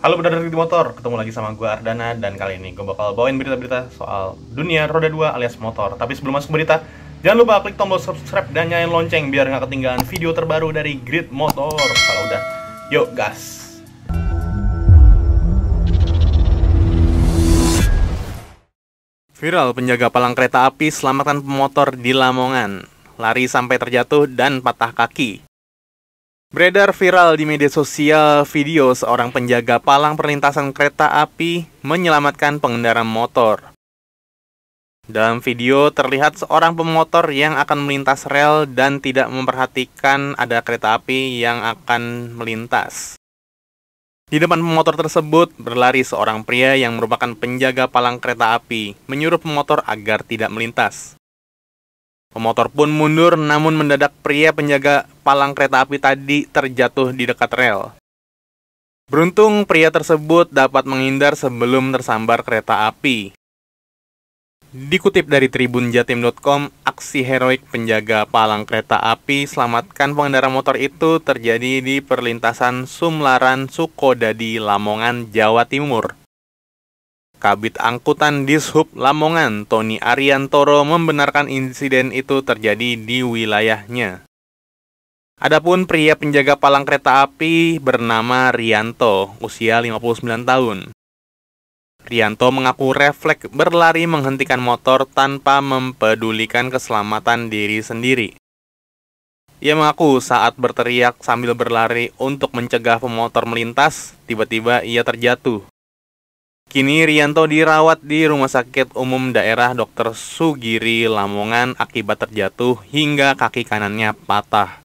Halo benar di motor, ketemu lagi sama gue Ardana dan kali ini gue bakal bawain berita-berita soal dunia roda 2 alias motor. Tapi sebelum masuk berita, jangan lupa klik tombol subscribe dan nyalain lonceng biar nggak ketinggalan video terbaru dari Grid Motor. Kalau udah, yuk gas! Viral penjaga palang kereta api selamatan pemotor di Lamongan. Lari sampai terjatuh dan patah kaki. Beredar viral di media sosial video seorang penjaga palang perlintasan kereta api menyelamatkan pengendara motor. Dalam video terlihat seorang pemotor yang akan melintas rel dan tidak memperhatikan ada kereta api yang akan melintas. Di depan pemotor tersebut berlari seorang pria yang merupakan penjaga palang kereta api, menyuruh pemotor agar tidak melintas. Pemotor pun mundur namun mendadak pria penjaga palang kereta api tadi terjatuh di dekat rel. Beruntung pria tersebut dapat menghindar sebelum tersambar kereta api. Dikutip dari tribunjatim.com, aksi heroik penjaga palang kereta api selamatkan pengendara motor itu terjadi di perlintasan Sumlaran Sukodadi, Lamongan, Jawa Timur. Kabit Angkutan Dishub Lamongan, Tony Ariantoro membenarkan insiden itu terjadi di wilayahnya. Adapun pria penjaga palang kereta api bernama Rianto, usia 59 tahun. Rianto mengaku refleks berlari menghentikan motor tanpa mempedulikan keselamatan diri sendiri. Ia mengaku saat berteriak sambil berlari untuk mencegah pemotor melintas, tiba-tiba ia terjatuh. Kini Rianto dirawat di Rumah Sakit Umum Daerah Dr. Sugiri Lamongan akibat terjatuh hingga kaki kanannya patah.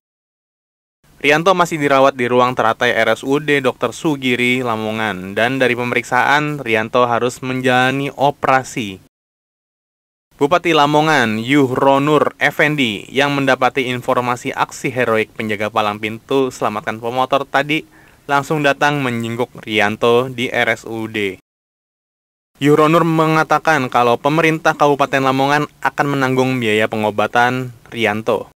Rianto masih dirawat di ruang teratai RSUD Dr. Sugiri Lamongan dan dari pemeriksaan Rianto harus menjalani operasi. Bupati Lamongan Yuhronur Effendi yang mendapati informasi aksi heroik penjaga palang pintu selamatkan pemotor tadi langsung datang menjenguk Rianto di RSUD. Yuronur mengatakan kalau pemerintah Kabupaten Lamongan akan menanggung biaya pengobatan Rianto.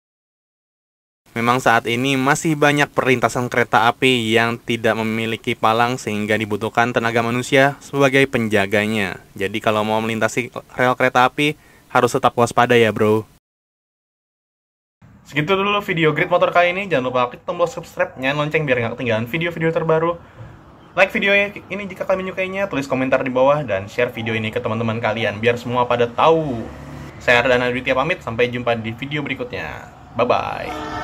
Memang saat ini masih banyak perlintasan kereta api yang tidak memiliki palang sehingga dibutuhkan tenaga manusia sebagai penjaganya. Jadi kalau mau melintasi rel kereta api harus tetap waspada ya bro. Segitu dulu video Grid Motor kali ini. Jangan lupa klik tombol subscribe, nyalain lonceng biar nggak ketinggalan video-video terbaru. Like video ini jika kalian menyukainya, tulis komentar di bawah, dan share video ini ke teman-teman kalian biar semua pada tahu. Saya Ardana Aditya pamit, sampai jumpa di video berikutnya. Bye-bye.